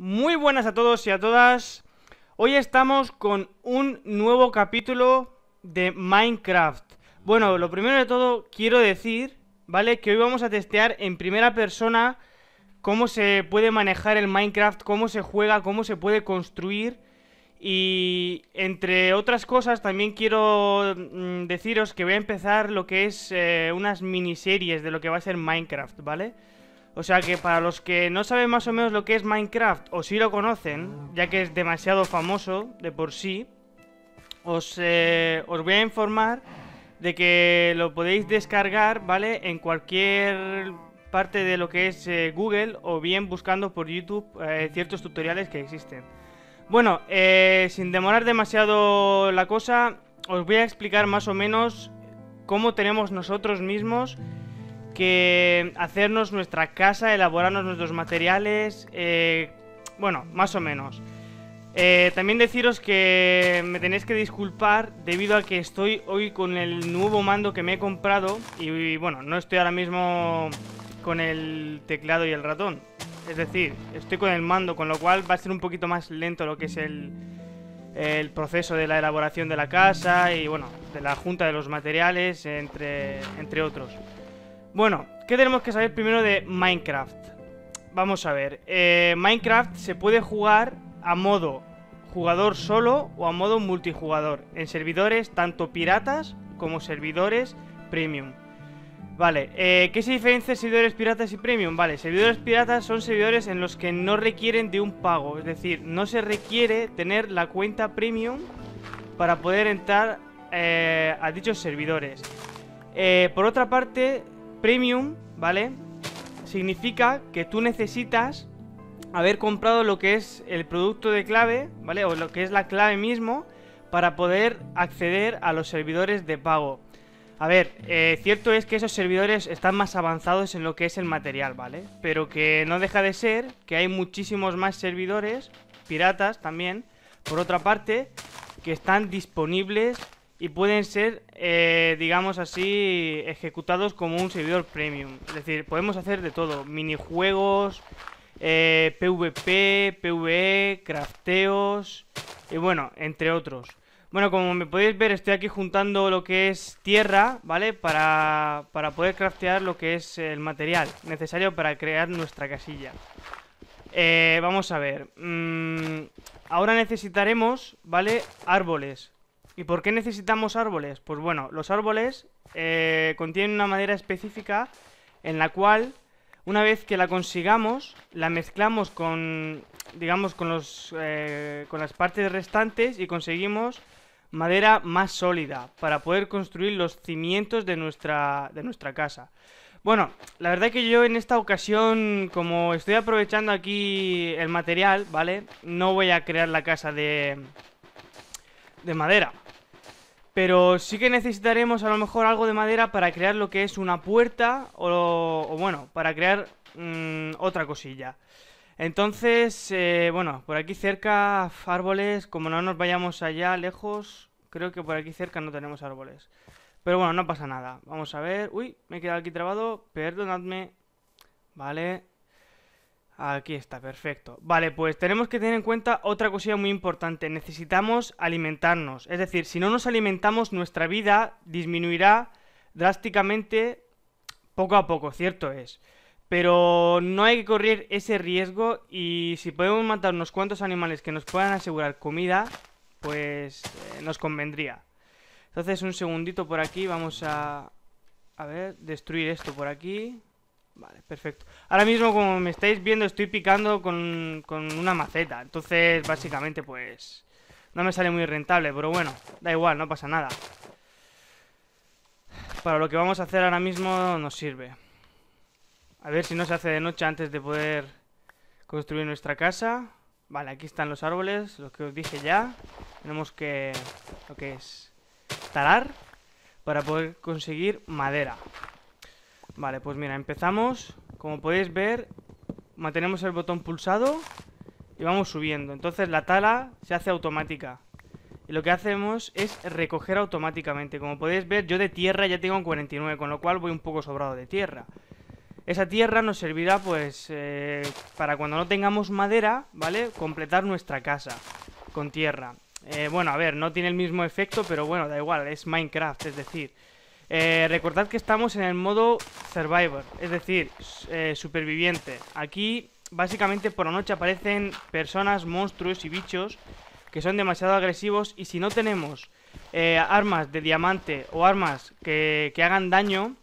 Muy buenas a todos y a todas. Hoy estamos con un nuevo capítulo de Minecraft. Bueno, lo primero de todo quiero decir, ¿vale? Que hoy vamos a testear en primera persona cómo se puede manejar el Minecraft, cómo se juega, cómo se puede construir. Y entre otras cosas también quiero mm, deciros que voy a empezar lo que es eh, unas miniseries de lo que va a ser Minecraft, ¿vale? vale o sea que para los que no saben más o menos lo que es Minecraft, o si lo conocen, ya que es demasiado famoso de por sí, os, eh, os voy a informar de que lo podéis descargar, ¿vale? En cualquier parte de lo que es eh, Google o bien buscando por YouTube eh, ciertos tutoriales que existen. Bueno, sin demorar demasiado la cosa, os voy a explicar más o menos cómo tenemos nosotros mismos que hacernos nuestra casa, elaborarnos nuestros materiales, eh, bueno, más o menos. Eh, también deciros que me tenéis que disculpar debido a que estoy hoy con el nuevo mando que me he comprado y, bueno, no estoy ahora mismo con el teclado y el ratón. Es decir, estoy con el mando, con lo cual va a ser un poquito más lento lo que es el, el proceso de la elaboración de la casa y bueno, de la junta de los materiales, entre, entre otros. Bueno, ¿qué tenemos que saber primero de Minecraft? Vamos a ver, eh, Minecraft se puede jugar a modo jugador solo o a modo multijugador, en servidores tanto piratas como servidores premium. Vale, eh, ¿qué se diferencia servidores piratas y premium? Vale, servidores piratas son servidores en los que no requieren de un pago, es decir, no se requiere tener la cuenta premium para poder entrar eh, a dichos servidores. por otra parte, Premium, ¿vale? Significa que tú necesitas haber comprado lo que es el producto de clave, ¿vale? O lo que es la clave mismo para poder acceder a los servidores de pago. A ver, eh, cierto es que esos servidores están más avanzados en lo que es el material, ¿vale? Pero que no deja de ser que hay muchísimos más servidores, piratas también, por otra parte, que están disponibles y pueden ser, eh, digamos así, ejecutados como un servidor premium. Es decir, podemos hacer de todo, minijuegos, eh, PvP, PvE, crafteos y bueno, entre otros. Bueno, como me podéis ver, estoy aquí juntando lo que es tierra, ¿vale? Para, poder craftear lo que es el material necesario para crear nuestra casilla. Eh, vamos a ver. Mm, ahora necesitaremos, ¿vale? Árboles. ¿Y por qué necesitamos árboles? Pues bueno, los árboles eh, contienen una madera específica en la cual, una vez que la consigamos, la mezclamos con, digamos, con, los, eh, con las partes restantes y conseguimos madera más sólida para poder construir los cimientos de nuestra, de nuestra casa. Bueno, la verdad que yo en esta ocasión, como estoy aprovechando aquí el material, ¿vale? No voy a crear la casa de, de madera, pero sí que necesitaremos a lo mejor algo de madera para crear lo que es una puerta o, bueno, para crear mm, otra cosilla. Entonces, eh, bueno, por aquí cerca árboles, como no nos vayamos allá lejos, creo que por aquí cerca no tenemos árboles. Pero bueno, no pasa nada. Vamos a ver. Uy, me he quedado aquí trabado. Perdonadme. Vale. Aquí está, perfecto. Vale, pues tenemos que tener en cuenta otra cosilla muy importante. Necesitamos alimentarnos. Es decir, si no nos alimentamos, nuestra vida disminuirá drásticamente poco a poco, cierto es. Pero no hay que correr ese riesgo y si podemos matar unos cuantos animales que nos puedan asegurar comida, pues eh, nos convendría. Entonces, un segundito por aquí, vamos a... A ver, destruir esto por aquí. Vale, perfecto. Ahora mismo, como me estáis viendo, estoy picando con, con una maceta. Entonces, básicamente, pues... No me sale muy rentable, pero bueno, da igual, no pasa nada. Para lo que vamos a hacer ahora mismo nos sirve. A ver si no se hace de noche antes de poder construir nuestra casa. Vale, aquí están los árboles, los que os dije ya. Tenemos que... lo que es... talar para poder conseguir madera. Vale, pues mira, empezamos. Como podéis ver, mantenemos el botón pulsado y vamos subiendo. Entonces la tala se hace automática. Y lo que hacemos es recoger automáticamente. Como podéis ver, yo de tierra ya tengo 49, con lo cual voy un poco sobrado de tierra. Esa tierra nos servirá, pues, eh, para cuando no tengamos madera, ¿vale? Completar nuestra casa con tierra. Eh, bueno, a ver, no tiene el mismo efecto, pero bueno, da igual, es Minecraft, es decir... Eh, recordad que estamos en el modo Survivor, es decir, eh, superviviente. Aquí, básicamente, por la noche aparecen personas, monstruos y bichos que son demasiado agresivos y si no tenemos eh, armas de diamante o armas que, hagan daño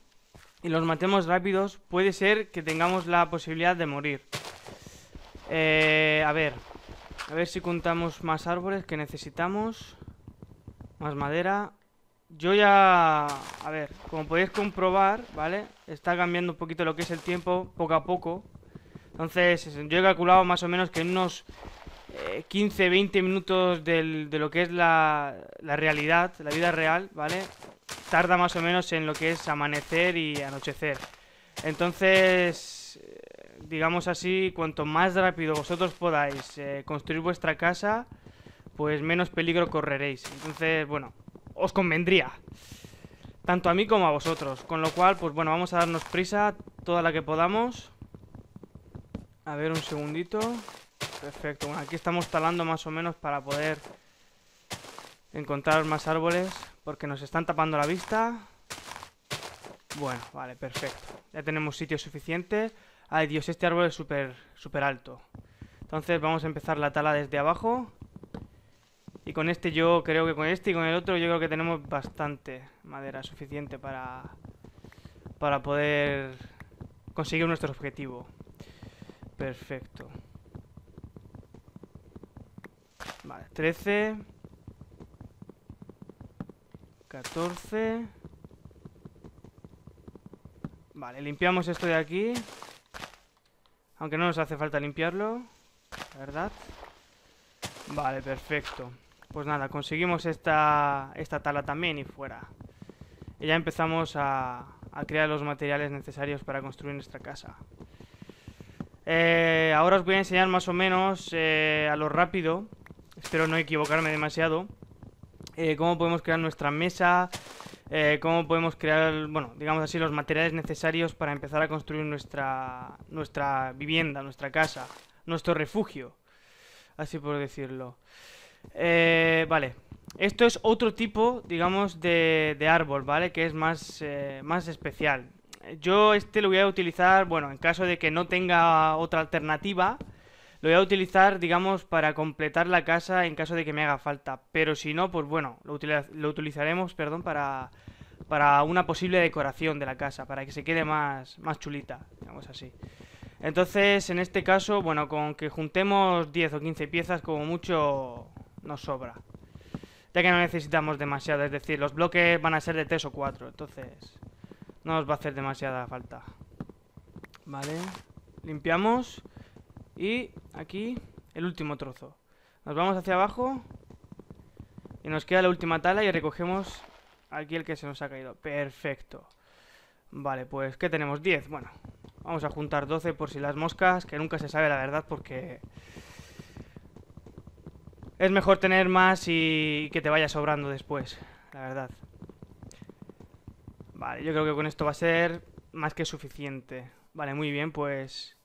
y los matemos rápidos, puede ser que tengamos la posibilidad de morir. a ver, a ver si contamos más árboles que necesitamos. Más madera. Yo ya... A ver, como podéis comprobar, ¿vale? Está cambiando un poquito lo que es el tiempo, poco a poco. Entonces, yo he calculado más o menos que en unos 15, eh, 20 minutos de lo que es la, realidad, la vida real, ¿vale? Tarda más o menos en lo que es amanecer y anochecer. Entonces, eh, digamos así, cuanto más rápido vosotros podáis eh, construir vuestra casa, pues menos peligro correréis. Entonces, bueno, os convendría. Tanto a mí como a vosotros. Con lo cual, pues bueno, vamos a darnos prisa toda la que podamos. A ver, un segundito. Perfecto. Bueno, aquí estamos talando más o menos para poder encontrar más árboles. Porque nos están tapando la vista. Bueno, vale, perfecto. Ya tenemos sitio suficiente. Ay, Dios, este árbol es súper, súper alto. Entonces vamos a empezar la tala desde abajo. Y con este yo creo que con este y con el otro yo creo que tenemos bastante madera suficiente para, para poder conseguir nuestro objetivo. Perfecto. Vale, 13. 14. Vale, limpiamos esto de aquí. Aunque no nos hace falta limpiarlo. La verdad. Vale, perfecto. Pues nada, conseguimos esta, esta tala también y fuera. Y ya empezamos a, crear los materiales necesarios para construir nuestra casa. Eh, ahora os voy a enseñar más o menos eh, a lo rápido, espero no equivocarme demasiado, eh, cómo podemos crear nuestra mesa, cómo podemos crear, bueno, digamos así, los materiales necesarios para empezar a construir nuestra, nuestra vivienda, nuestra casa, nuestro refugio, así por decirlo. Eh, vale. Esto es otro tipo, digamos, de, árbol, ¿vale? Que es más, eh, más especial. Yo este lo voy a utilizar, bueno, en caso de que no tenga otra alternativa, lo voy a utilizar, digamos, para completar la casa en caso de que me haga falta. Pero si no, pues bueno, lo, utilizaremos, perdón, para, para una posible decoración de la casa, para que se quede más, más chulita, digamos así. Entonces, en este caso, bueno, con que juntemos 10 o 15 piezas como mucho nos sobra. Ya que no necesitamos demasiado, es decir, los bloques van a ser de 3 o 4, entonces no nos va a hacer demasiada falta. Vale, limpiamos y aquí el último trozo. Nos vamos hacia abajo y nos queda la última tala y recogemos aquí el que se nos ha caído. Perfecto. Vale, pues ¿qué tenemos? 10. Bueno, vamos a juntar 12 por si las moscas, que nunca se sabe la verdad porque es mejor tener más y que te vaya sobrando después, la verdad. Vale, yo creo que con esto va a ser más que suficiente. Vale, muy bien, pues...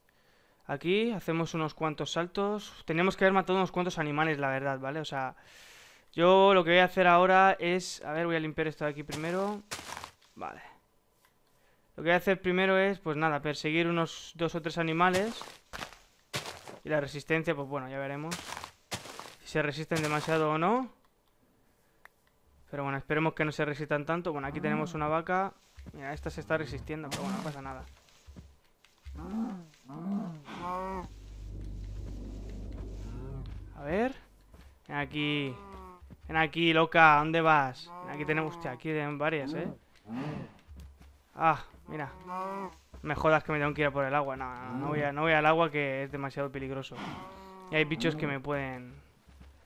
Aquí hacemos unos cuantos saltos. Tenemos que haber matado unos cuantos animales, la verdad, ¿vale? O sea, yo lo que voy a hacer ahora es... A ver, voy a limpiar esto de aquí primero. Vale. Lo que voy a hacer primero es, pues nada, perseguir unos dos o tres animales. Y la resistencia, pues bueno, ya veremos se resisten demasiado o no. Pero bueno, esperemos que no se resistan tanto. Bueno, aquí tenemos una vaca. Mira, esta se está resistiendo, pero bueno, no pasa nada. A ver. Ven aquí. Ven aquí, loca. ¿Dónde vas? aquí tenemos... Hostia, aquí tienen varias, ¿eh? Ah, mira. Me jodas que me tengo que ir por el agua. No, no voy al agua que es demasiado peligroso. Y hay bichos que me pueden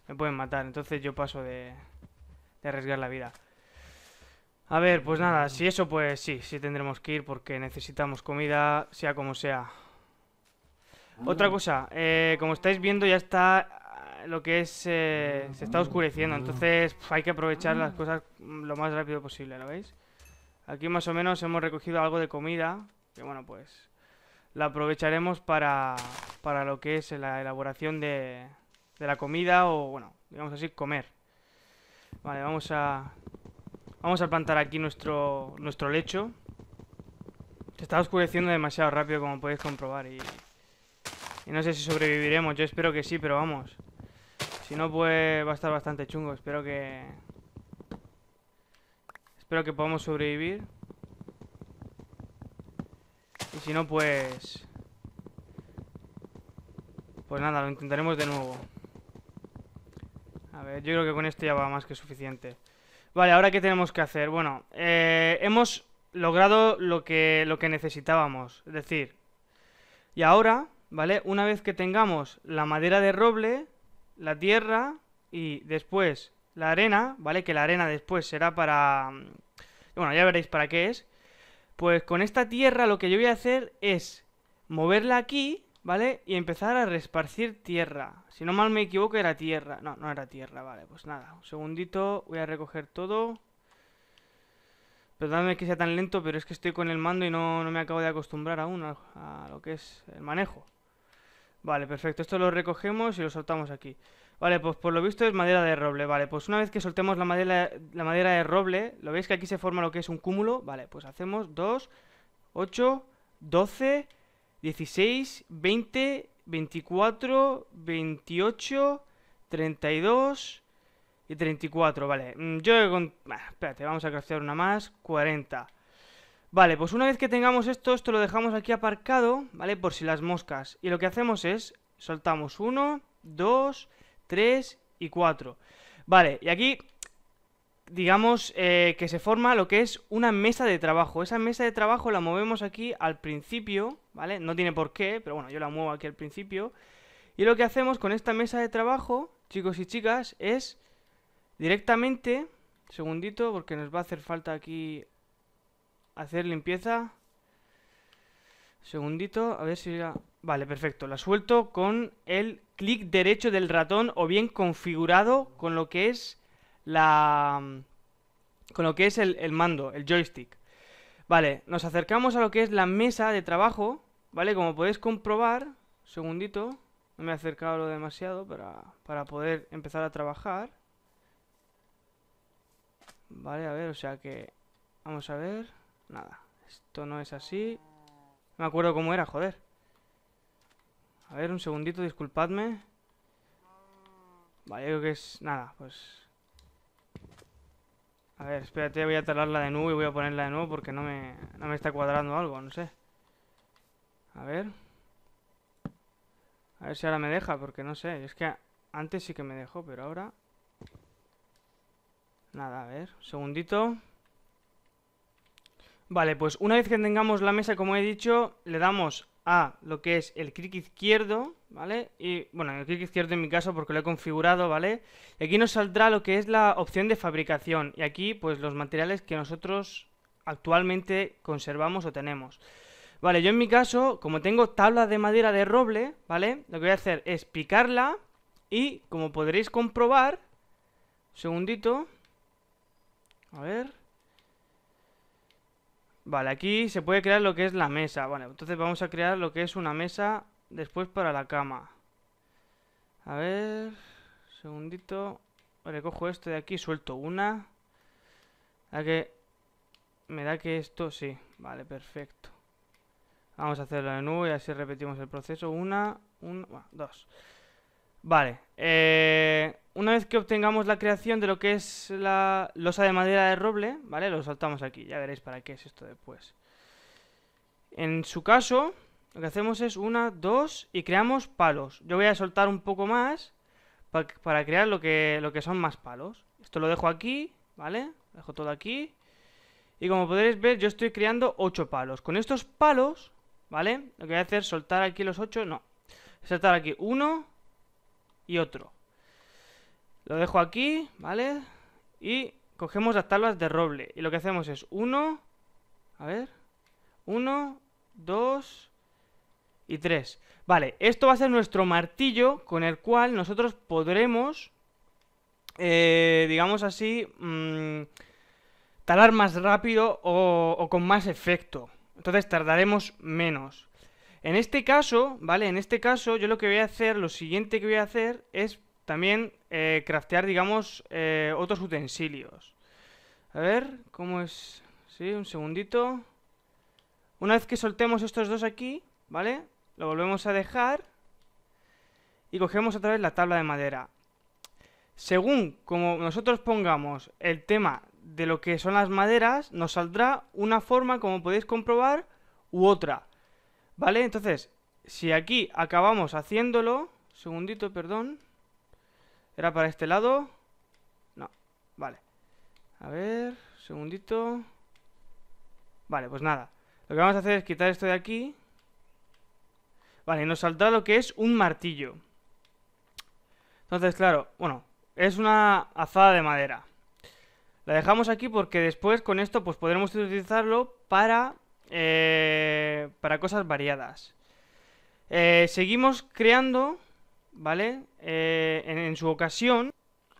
me pueden matar. Entonces yo paso de, de arriesgar la vida. A ver, pues nada, si eso pues sí, sí tendremos que ir porque necesitamos comida, sea como sea. Ah. Otra cosa, eh, como estáis viendo ya está eh, lo que es... Eh, se está oscureciendo, entonces hay que aprovechar las cosas lo más rápido posible, ¿lo veis? Aquí más o menos hemos recogido algo de comida, que bueno, pues la aprovecharemos para, para lo que es la elaboración de, de la comida o, bueno, digamos así, comer. Vale, vamos a... Vamos a plantar aquí nuestro, nuestro lecho. Se está oscureciendo demasiado rápido, como podéis comprobar, y... Y no sé si sobreviviremos, yo espero que sí, pero vamos. Si no, pues va a estar bastante chungo, espero que... Espero que podamos sobrevivir. Y si no, pues... Pues nada, lo intentaremos de nuevo. A ver, yo creo que con esto ya va más que suficiente. Vale, ahora qué tenemos que hacer. Bueno, eh, hemos logrado lo que, lo que necesitábamos. Es decir, y ahora, ¿vale? Una vez que tengamos la madera de roble, la tierra y después la arena, ¿vale? Que la arena después será para... Mm, bueno, ya veréis para qué es. Pues con esta tierra lo que yo voy a hacer es moverla aquí ¿vale? Y empezar a resparcir tierra. Si no mal me equivoco, era tierra. No, no era tierra, vale, pues nada. Un segundito, voy a recoger todo. Perdóname que sea tan lento, pero es que estoy con el mando y no, me acabo de acostumbrar aún a, lo que es el manejo. Vale, perfecto. Esto lo recogemos y lo soltamos aquí. Vale, pues por lo visto es madera de roble. Vale, pues una vez que soltemos la madera, la madera de roble, ¿lo veis que aquí se forma lo que es un cúmulo? Vale, pues hacemos 2, 8, 12... 16, 20, 24, 28, 32 y 34. Vale, mm, yo con... espérate, vamos a craftear una más. 40. Vale, pues una vez que tengamos esto, esto lo dejamos aquí aparcado, ¿vale? Por si las moscas. Y lo que hacemos es, soltamos 1, 2, 3 y 4. Vale, y aquí digamos, eh, que se forma lo que es una mesa de trabajo. Esa mesa de trabajo la movemos aquí al principio, ¿vale? No tiene por qué, pero bueno, yo la muevo aquí al principio. Y lo que hacemos con esta mesa de trabajo, chicos y chicas, es directamente... Segundito, porque nos va a hacer falta aquí hacer limpieza. Segundito, a ver si... Vale, perfecto. La suelto con el clic derecho del ratón o bien configurado con lo que es la mm, con lo que es el, mando, el joystick. Vale, nos acercamos a lo que es la mesa de trabajo, ¿vale? Como podéis comprobar, segundito, no me he acercado lo demasiado para, para poder empezar a trabajar. Vale, a ver, o sea que... Vamos a ver... Nada, esto no es así. No me acuerdo cómo era, joder. A ver, un segundito, disculpadme. Vale, creo que es... Nada, pues a ver, espérate, voy a talarla de nuevo y voy a ponerla de nuevo porque no me, no me está cuadrando algo, no sé. A ver. A ver si ahora me deja, porque no sé. Es que antes sí que me dejó, pero ahora... Nada, a ver. Segundito. Vale, pues una vez que tengamos la mesa, como he dicho, le damos a lo que es el clic izquierdo, ¿vale? Y bueno, el clic izquierdo en mi caso porque lo he configurado, ¿vale? Y aquí nos saldrá lo que es la opción de fabricación y aquí pues los materiales que nosotros actualmente conservamos o tenemos. Vale, yo en mi caso, como tengo tabla de madera de roble, ¿vale? Lo que voy a hacer es picarla y como podréis comprobar, segundito, a ver... Vale, aquí se puede crear lo que es la mesa. Bueno, entonces vamos a crear lo que es una mesa después para la cama. A ver... Segundito. Vale, cojo esto de aquí, suelto una. A que... Me da que esto sí. Vale, perfecto. Vamos a hacerlo de nuevo y así repetimos el proceso. Una, una, bueno, dos. Vale. Eh una vez que obtengamos la creación de lo que es la losa de madera de roble, ¿vale? Lo saltamos aquí, ya veréis para qué es esto después. En su caso, lo que hacemos es una, dos y creamos palos. Yo voy a soltar un poco más para, crear lo que, lo que son más palos. Esto lo dejo aquí, ¿vale? dejo todo aquí. Y como podréis ver, yo estoy creando ocho palos. Con estos palos, ¿vale? Lo que voy a hacer es soltar aquí los ocho, no. Soltar aquí uno y otro. Lo dejo aquí, ¿vale? Y cogemos las tablas de roble. Y lo que hacemos es uno, a ver, uno, dos y tres. Vale, esto va a ser nuestro martillo con el cual nosotros podremos, eh, digamos así, mm, talar más rápido o, o con más efecto. Entonces tardaremos menos. En este caso, ¿vale? En este caso yo lo que voy a hacer, lo siguiente que voy a hacer es también eh, craftear, digamos, eh, otros utensilios. A ver, ¿cómo es? Sí, un segundito. Una vez que soltemos estos dos aquí, ¿vale? Lo volvemos a dejar. Y cogemos otra vez la tabla de madera. Según como nosotros pongamos el tema de lo que son las maderas, nos saldrá una forma, como podéis comprobar, u otra. ¿Vale? Entonces, si aquí acabamos haciéndolo... Segundito, perdón. ¿Era para este lado? No, vale A ver, segundito Vale, pues nada Lo que vamos a hacer es quitar esto de aquí Vale, y nos saldrá lo que es un martillo Entonces, claro, bueno Es una azada de madera La dejamos aquí porque después con esto Pues podremos utilizarlo para eh, Para cosas variadas eh, Seguimos creando ¿vale? Eh, en, su ocasión,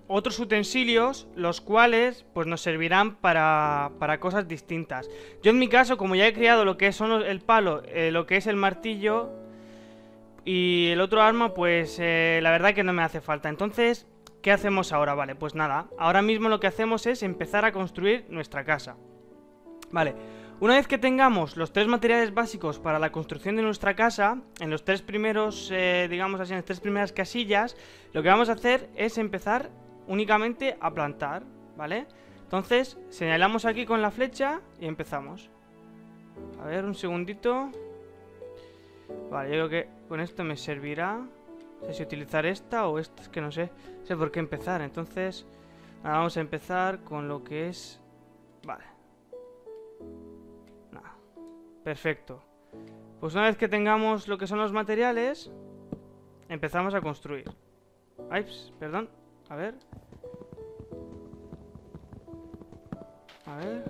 otros utensilios, los cuales pues nos servirán para, para, cosas distintas. Yo en mi caso, como ya he creado lo que son el palo, eh, lo que es el martillo y el otro arma, pues eh, la verdad que no me hace falta. Entonces, ¿qué hacemos ahora? Vale, pues nada, ahora mismo lo que hacemos es empezar a construir nuestra casa. Vale, una vez que tengamos los tres materiales básicos para la construcción de nuestra casa, en los tres primeros, eh, digamos así, en las tres primeras casillas, lo que vamos a hacer es empezar únicamente a plantar, ¿vale? Entonces, señalamos aquí con la flecha y empezamos. A ver, un segundito. Vale, yo creo que con esto me servirá. No sé si utilizar esta o esta, es que no sé. No sé por qué empezar. Entonces, vamos a empezar con lo que es Perfecto. Pues una vez que tengamos lo que son los materiales, empezamos a construir. Ay, perdón. A ver. A ver.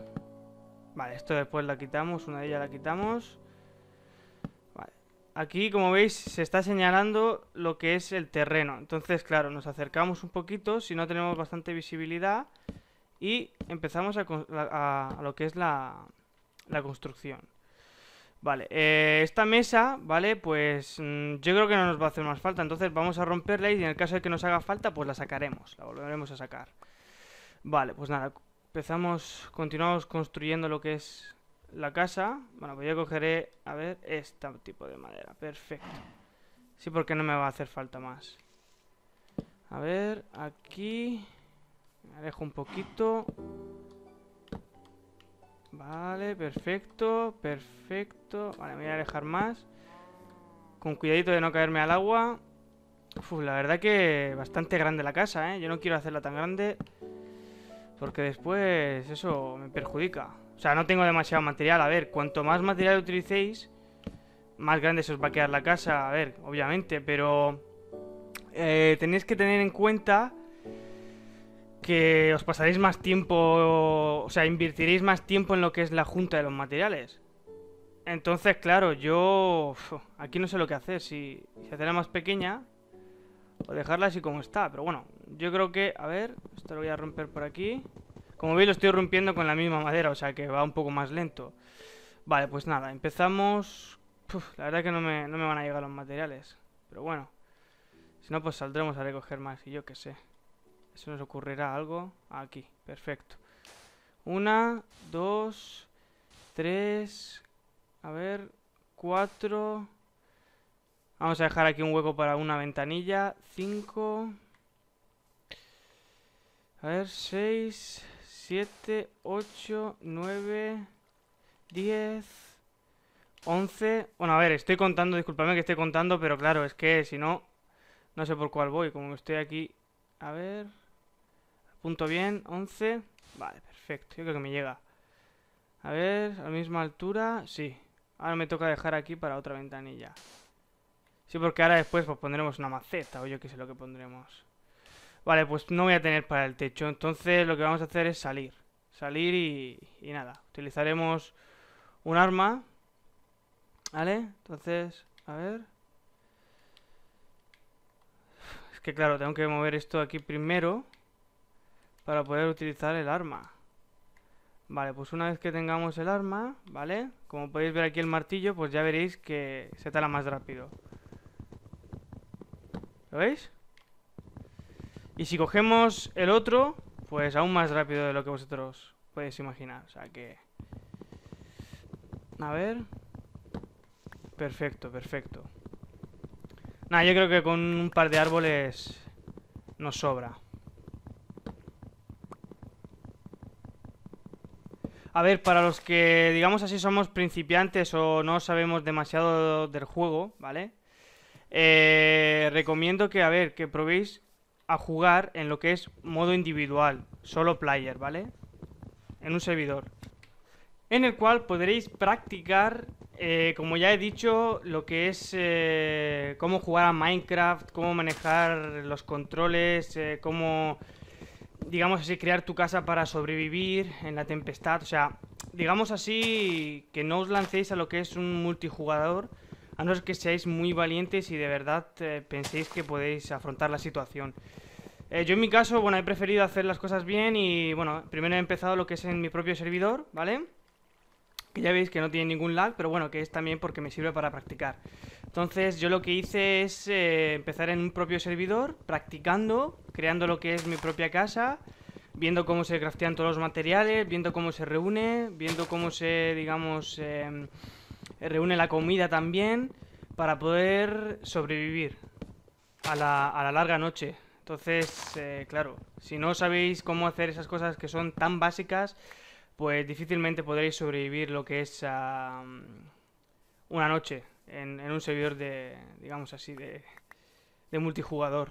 Vale, esto después la quitamos, una de ellas la quitamos. Vale. Aquí, como veis, se está señalando lo que es el terreno. Entonces, claro, nos acercamos un poquito, si no tenemos bastante visibilidad, y empezamos a, lo que es la construcción. Vale, eh, esta mesa, ¿vale? Pues mm, yo creo que no nos va a hacer más falta, entonces vamos a romperla y en el caso de que nos haga falta, pues la sacaremos, la volveremos a sacar. Vale, pues nada, empezamos, continuamos construyendo lo que es la casa. Bueno, pues yo cogeré, a ver, este tipo de madera, perfecto. Sí, porque no me va a hacer falta más. A ver, aquí... Me alejo un poquito. Vale, perfecto, perfecto. Vale, me voy a alejar más. Con cuidadito de no caerme al agua. Uf, la verdad que bastante grande la casa, ¿eh? Yo no quiero hacerla tan grande. Porque después eso me perjudica. O sea, no tengo demasiado material. A ver, cuanto más material utilicéis, más grande se os va a quedar la casa. A ver, obviamente, pero... Eh, tenéis que tener en cuenta que os pasaréis más tiempo, o sea, invertiréis más tiempo en lo que es la junta de los materiales. Entonces, claro, yo aquí no sé lo que hacer, si, si hacerla más pequeña o dejarla así como está. Pero bueno, yo creo que, a ver, esto lo voy a romper por aquí. Como veis lo estoy rompiendo con la misma madera, o sea que va un poco más lento. Vale, pues nada, empezamos... la verdad que no me, no me van a llegar los materiales, pero bueno. Si no, pues saldremos a recoger más y yo qué sé. Se nos ocurrirá algo aquí. Perfecto. Una, dos, tres... A ver, cuatro... Vamos a dejar aquí un hueco para una ventanilla. Cinco... A ver, seis, siete, ocho, nueve, diez... Once... Bueno, a ver, estoy contando, disculpadme que esté contando, pero claro, es que si no, no sé por cuál voy. Como que estoy aquí. A ver. Punto bien, 11. Vale, perfecto. Yo creo que me llega. A ver, a la misma altura. Sí. Ahora me toca dejar aquí para otra ventanilla. Sí, porque ahora después pues, pondremos una maceta o yo qué sé lo que pondremos. Vale, pues no voy a tener para el techo. Entonces lo que vamos a hacer es salir. Salir y, y nada. Utilizaremos un arma. ¿Vale? Entonces, a ver. Es que claro, tengo que mover esto aquí primero para poder utilizar el arma. Vale, pues una vez que tengamos el arma, ¿vale? Como podéis ver aquí el martillo, pues ya veréis que se tala más rápido. ¿Lo veis? Y si cogemos el otro, pues aún más rápido de lo que vosotros podéis imaginar. O sea que... A ver... Perfecto, perfecto. Nada, yo creo que con un par de árboles nos sobra. A ver, para los que, digamos así, somos principiantes o no sabemos demasiado del juego, ¿vale? Eh, recomiendo que, a ver, que probéis a jugar en lo que es modo individual, solo player, ¿vale? En un servidor. En el cual podréis practicar, eh, como ya he dicho, lo que es eh, cómo jugar a Minecraft, cómo manejar los controles, cómo digamos así, crear tu casa para sobrevivir en la tempestad. O sea, digamos así, que no os lancéis a lo que es un multijugador, a no ser que seáis muy valientes y de verdad eh, penséis que podéis afrontar la situación. Eh, yo en mi caso, bueno, he preferido hacer las cosas bien y, bueno, primero he empezado lo que es en mi propio servidor, ¿vale? vale que ya veis que no tiene ningún lag, pero bueno, que es también porque me sirve para practicar. Entonces yo lo que hice es eh, empezar en un propio servidor, practicando, creando lo que es mi propia casa, viendo cómo se craftean todos los materiales, viendo cómo se reúne, viendo cómo se, digamos, em, reúne la comida también, para poder sobrevivir a la, larga noche. Entonces, eh, claro, si no sabéis cómo hacer esas cosas que son tan básicas, pues difícilmente podréis sobrevivir lo que es una noche en, un servidor de, digamos así, de, multijugador.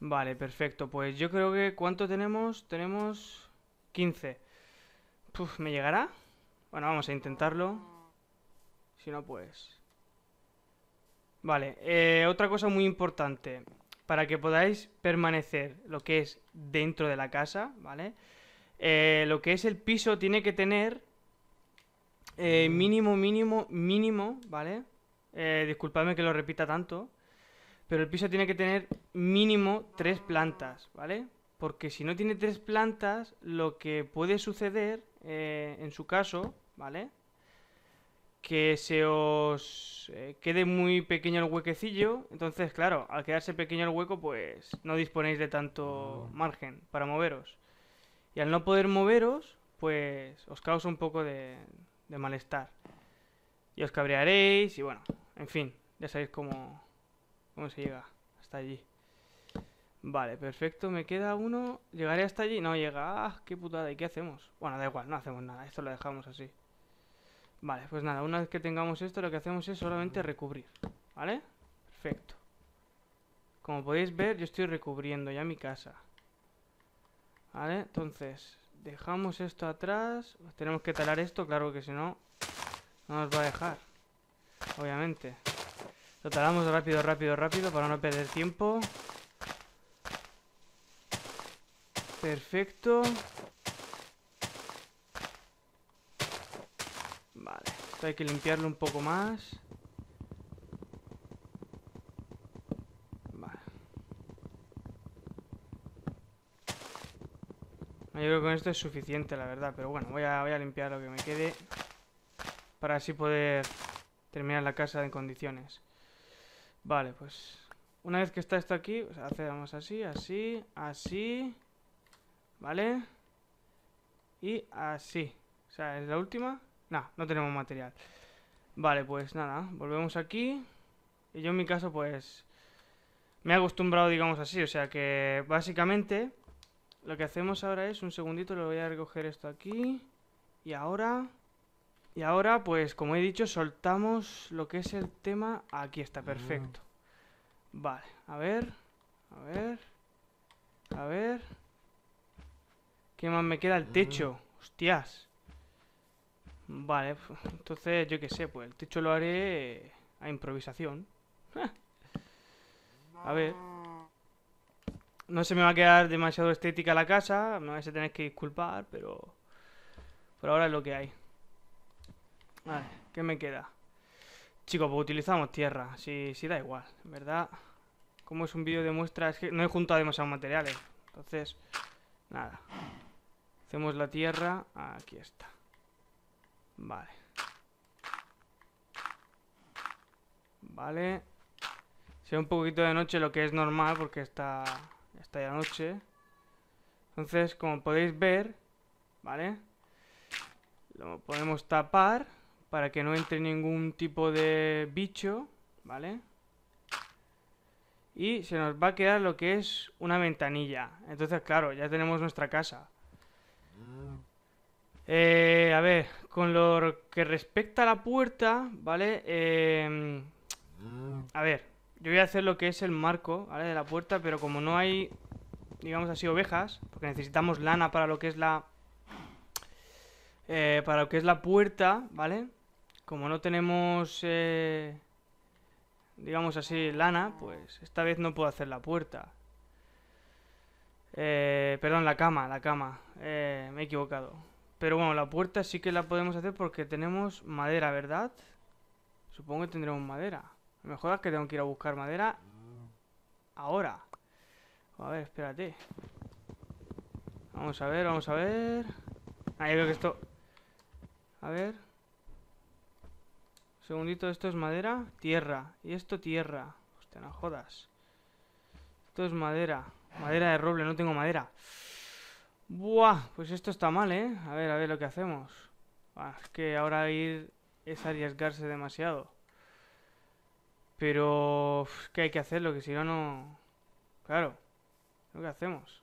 Vale, perfecto. Pues yo creo que... ¿Cuánto tenemos? Tenemos 15. ¿me llegará? Bueno, vamos a intentarlo. Si no, pues... Vale, eh, otra cosa muy importante. Para que podáis permanecer lo que es dentro de la casa, ¿vale? vale eh, lo que es el piso tiene que tener eh, mm. mínimo, mínimo, mínimo, ¿vale? Eh, disculpadme que lo repita tanto, pero el piso tiene que tener mínimo tres plantas, ¿vale? Porque si no tiene tres plantas, lo que puede suceder, eh, en su caso, ¿vale? que se os quede muy pequeño el huequecillo. Entonces, claro, al quedarse pequeño el hueco, pues no disponéis de tanto mm. margen para moveros. Y al no poder moveros, pues os causa un poco de, malestar. Y os cabrearéis y bueno, en fin, ya sabéis cómo, cómo se llega hasta allí. Vale, perfecto, me queda uno. ¿Llegaré hasta allí? No llega. ¡Ah, qué putada! ¿Y qué hacemos? Bueno, da igual, no hacemos nada, esto lo dejamos así. Vale, pues nada, una vez que tengamos esto, lo que hacemos es solamente recubrir, ¿vale? Perfecto. Como podéis ver, yo estoy recubriendo ya mi casa. Vale, entonces, dejamos esto atrás. Tenemos que talar esto, claro que si no, no nos va a dejar. Obviamente. Lo talamos rápido, rápido, rápido para no perder tiempo. Perfecto. Vale, esto hay que limpiarlo un poco más. Yo creo que con esto es suficiente, la verdad. Pero bueno, voy a, voy a limpiar lo que me quede. Para así poder terminar la casa en condiciones. Vale, pues... Una vez que está esto aquí, sea, pues hacemos así, así, así... ¿Vale? Y así. O sea, es la última. No, no tenemos material. Vale, pues nada, volvemos aquí. Y yo en mi caso, pues... Me he acostumbrado, digamos así. O sea que, básicamente... Lo que hacemos ahora es, un segundito, lo voy a recoger esto aquí. Y ahora... Y ahora, pues, como he dicho, soltamos lo que es el tema. Aquí está, ah. perfecto. Vale, a ver... A ver... A ver... ¿Qué más me queda? El techo. Ah. Hostias. Vale, pues, entonces, yo qué sé, pues el techo lo haré a improvisación. a ver no se me va a quedar demasiado estética la casa, No vais a tener que disculpar, pero por ahora es lo que hay. Vale. ¿qué me queda? Chicos, pues utilizamos tierra, Sí, sí da igual, ¿verdad? Como es un vídeo de muestra, es que no he juntado demasiados materiales, entonces, nada. Hacemos la tierra, aquí está. Vale. Vale. ve un poquito de noche, lo que es normal, porque está está ya noche. Entonces, como podéis ver, ¿vale? Lo podemos tapar para que no entre ningún tipo de bicho, ¿vale? Y se nos va a quedar lo que es una ventanilla. Entonces, claro, ya tenemos nuestra casa. Eh, a ver, con lo que respecta a la puerta, ¿vale? Eh, a ver, yo voy a hacer lo que es el marco, ¿vale? De la puerta, pero como no hay, digamos así, ovejas, porque necesitamos lana para lo que es la... Eh, para lo que es la puerta, ¿vale? Como no tenemos, eh, digamos así, lana, pues esta vez no puedo hacer la puerta. Eh, perdón, la cama, la cama. Eh, me he equivocado. Pero bueno, la puerta sí que la podemos hacer porque tenemos madera, ¿verdad? Supongo que tendremos madera. Me jodas que tengo que ir a buscar madera ahora. A ver, espérate. Vamos a ver, vamos a ver. Ahí veo que esto... A ver. segundito, esto es madera, tierra. Y esto tierra. Hostia, no jodas. Esto es madera. Madera de roble, no tengo madera. Buah, pues esto está mal, ¿eh? A ver, a ver lo que hacemos. es que ahora ir es arriesgarse demasiado. Pero que hay que hacerlo, que si no, no... Claro. ¿Lo que hacemos?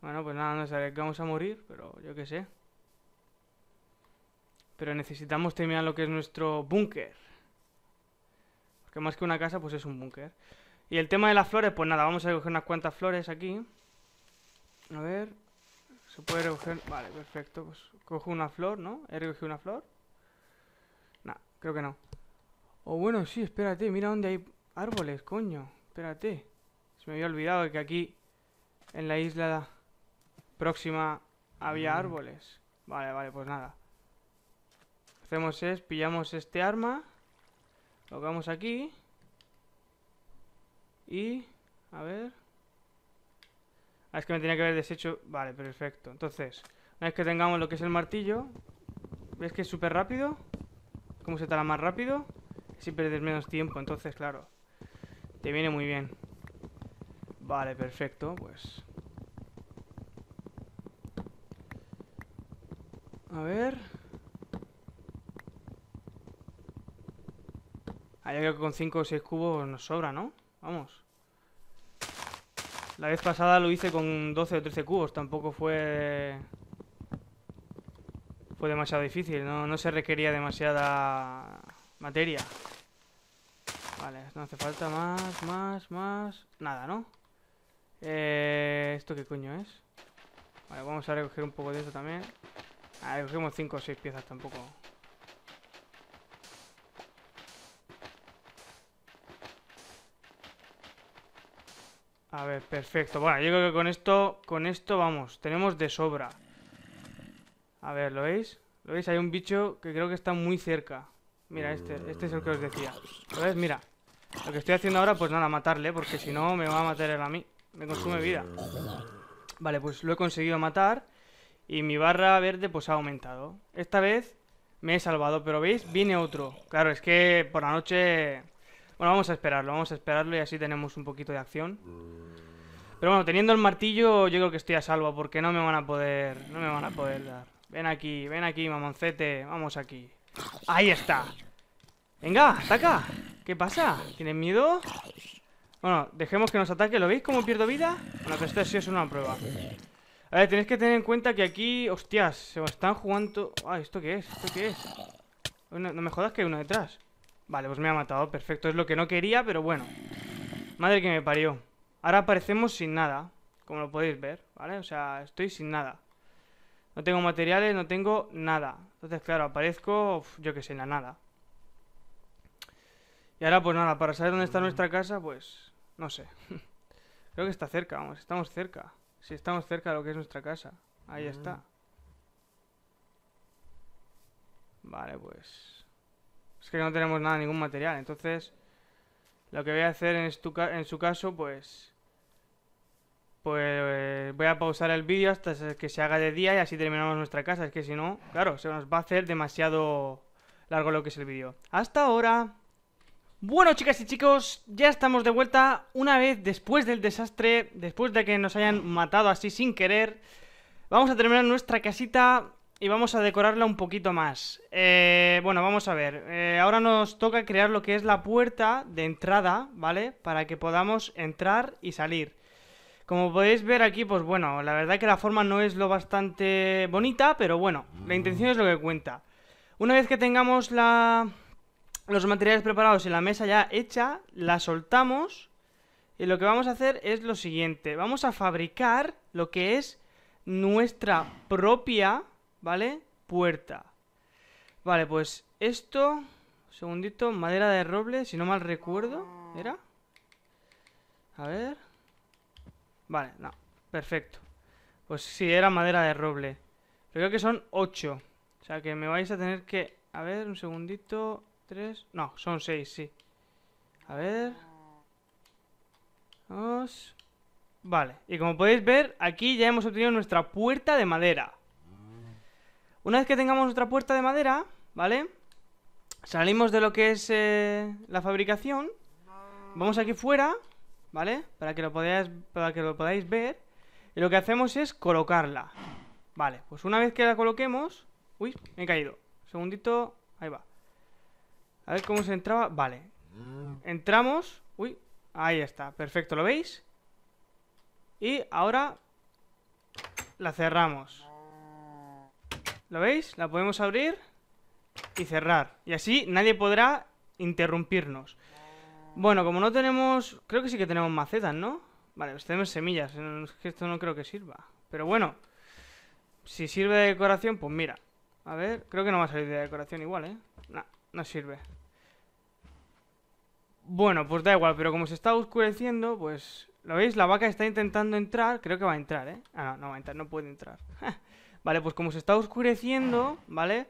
Bueno, pues nada, que vamos a morir, pero yo qué sé. Pero necesitamos terminar lo que es nuestro búnker. Porque más que una casa, pues es un búnker. Y el tema de las flores, pues nada, vamos a recoger unas cuantas flores aquí. A ver... Se puede recoger... Vale, perfecto. Pues cojo una flor, ¿no? ¿He recogido una flor? No, nah, creo que no. O oh, bueno, sí, espérate, mira dónde hay árboles, coño. Espérate. Se me había olvidado que aquí, en la isla próxima, había mm. árboles. Vale, vale, pues nada. hacemos es, pillamos este arma. Lo vamos aquí. Y... A ver... Ah, es que me tenía que haber deshecho... Vale, perfecto. Entonces, una vez que tengamos lo que es el martillo... ¿Ves que es súper rápido? ¿Cómo se tala más rápido? si perder menos tiempo, entonces, claro. Te viene muy bien. Vale, perfecto, pues... A ver... hay ah, algo que con 5 o 6 cubos nos sobra, ¿no? Vamos. La vez pasada lo hice con 12 o 13 cubos, tampoco fue... Fue demasiado difícil, no, no se requería demasiada materia. Vale, no hace falta más, más, más... Nada, ¿no? Eh, ¿Esto qué coño es? Vale, vamos a recoger un poco de esto también. ver, ah, cogemos 5 o 6 piezas tampoco. A ver, perfecto. Bueno, yo creo que con esto, con esto vamos, tenemos de sobra. A ver, ¿lo veis? ¿Lo veis? Hay un bicho que creo que está muy cerca. Mira, este, este es el que os decía. ¿Lo veis? Mira. Lo que estoy haciendo ahora, pues nada, matarle, porque si no me va a matar él a mí. Me consume vida. Vale, pues lo he conseguido matar. Y mi barra verde pues ha aumentado. Esta vez me he salvado, pero ¿veis? Viene otro. Claro, es que por la noche... Bueno, vamos a esperarlo, vamos a esperarlo y así tenemos un poquito de acción. Pero bueno, teniendo el martillo yo creo que estoy a salvo porque no me van a poder... No me van a poder dar. Ven aquí, ven aquí, mamoncete. Vamos aquí. Ahí está. Venga, ataca. ¿Qué pasa? ¿Tienen miedo? Bueno, dejemos que nos ataque. ¿Lo veis cómo pierdo vida? Bueno, pero esto sí es una prueba. A ver, tenéis que tener en cuenta que aquí... Hostias, se están jugando... Ay, ah, ¿esto qué es? ¿Esto qué es? No, me jodas que hay uno detrás. Vale, pues me ha matado. Perfecto, es lo que no quería, pero bueno. Madre que me parió. Ahora aparecemos sin nada. Como lo podéis ver, ¿vale? O sea, estoy sin nada. No tengo materiales, no tengo nada. Entonces, claro, aparezco, yo que sé, en la nada. Y ahora, pues nada, para saber dónde está nuestra casa, pues no sé. Creo que está cerca, vamos, estamos cerca. Si estamos cerca de lo que es nuestra casa. Ahí está. Vale, pues... Es que no tenemos nada, ningún material. Entonces, lo que voy a hacer en, en su caso, pues... Pues voy a pausar el vídeo hasta que se haga de día y así terminamos nuestra casa. Es que si no, claro, se nos va a hacer demasiado largo lo que es el vídeo. ¡Hasta ahora! Bueno, chicas y chicos, ya estamos de vuelta una vez después del desastre, después de que nos hayan matado así sin querer. Vamos a terminar nuestra casita y vamos a decorarla un poquito más. Eh, bueno, vamos a ver. Eh, ahora nos toca crear lo que es la puerta de entrada, ¿vale? Para que podamos entrar y salir. Como podéis ver aquí, pues bueno, la verdad que la forma no es lo bastante bonita, pero bueno, la mm. intención es lo que cuenta. Una vez que tengamos la los materiales preparados y la mesa ya hecha, la soltamos y lo que vamos a hacer es lo siguiente, vamos a fabricar lo que es nuestra propia, ¿vale? Puerta. Vale, pues esto, segundito, madera de roble, si no mal recuerdo, ¿era? A ver. Vale, no, perfecto. Pues sí, era madera de roble. creo que son 8. O sea que me vais a tener que... A ver, un segundito tres... No, son seis, sí. A ver... Vale, y como podéis ver, aquí ya hemos obtenido nuestra puerta de madera. Una vez que tengamos nuestra puerta de madera, ¿vale? Salimos de lo que es eh, la fabricación. Vamos aquí fuera, ¿vale? Para que, lo podáis, para que lo podáis ver. Y lo que hacemos es colocarla. Vale, pues una vez que la coloquemos... Uy, me he caído. segundito, ahí va. A ver cómo se entraba. Vale. Entramos. Uy, ahí está. Perfecto, ¿lo veis? Y ahora la cerramos. ¿Lo veis? La podemos abrir y cerrar. Y así nadie podrá interrumpirnos. Bueno, como no tenemos... Creo que sí que tenemos macetas, ¿no? Vale, pues tenemos semillas. Esto no creo que sirva. Pero bueno, si sirve de decoración, pues mira. A ver, creo que no va a salir de decoración igual, ¿eh? No, no sirve. Bueno, pues da igual, pero como se está oscureciendo, pues... ¿Lo veis? La vaca está intentando entrar. Creo que va a entrar, ¿eh? Ah, no, no va a entrar, no puede entrar. vale, pues como se está oscureciendo, ¿vale?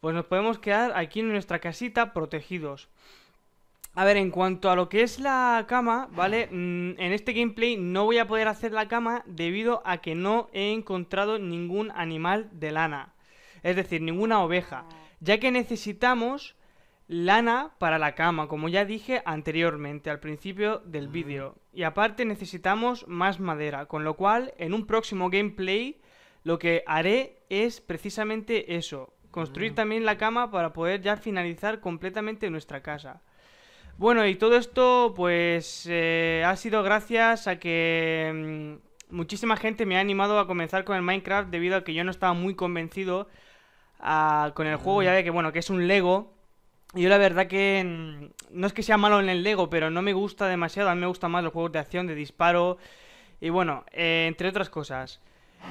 Pues nos podemos quedar aquí en nuestra casita protegidos. A ver, en cuanto a lo que es la cama, ¿vale? Mm, en este gameplay no voy a poder hacer la cama debido a que no he encontrado ningún animal de lana. Es decir, ninguna oveja. Ya que necesitamos Lana para la cama, como ya dije anteriormente al principio del mm. vídeo. Y aparte necesitamos más madera, con lo cual en un próximo gameplay lo que haré es precisamente eso. Construir mm. también la cama para poder ya finalizar completamente nuestra casa. Bueno, y todo esto pues eh, ha sido gracias a que mm, muchísima gente me ha animado a comenzar con el Minecraft debido a que yo no estaba muy convencido ah, con el juego, ya de que bueno, que es un Lego yo la verdad que mm, no es que sea malo en el Lego, pero no me gusta demasiado. A mí me gustan más los juegos de acción, de disparo y bueno, eh, entre otras cosas.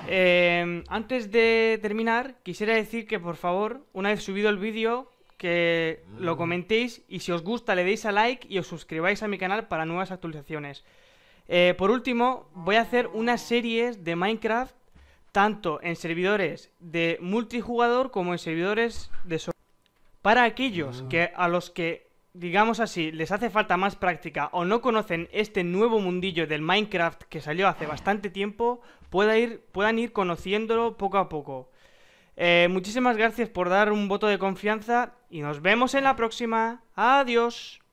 Em, antes de terminar, quisiera decir que por favor, una vez subido el vídeo, que lo mm. comentéis y si os gusta le deis a like y os suscribáis a mi canal para nuevas actualizaciones. Eh, por último, voy a hacer unas series de Minecraft tanto en servidores de multijugador como en servidores de software. Para aquellos que a los que, digamos así, les hace falta más práctica o no conocen este nuevo mundillo del Minecraft que salió hace bastante tiempo, pueda ir, puedan ir conociéndolo poco a poco. Eh, muchísimas gracias por dar un voto de confianza y nos vemos en la próxima. Adiós.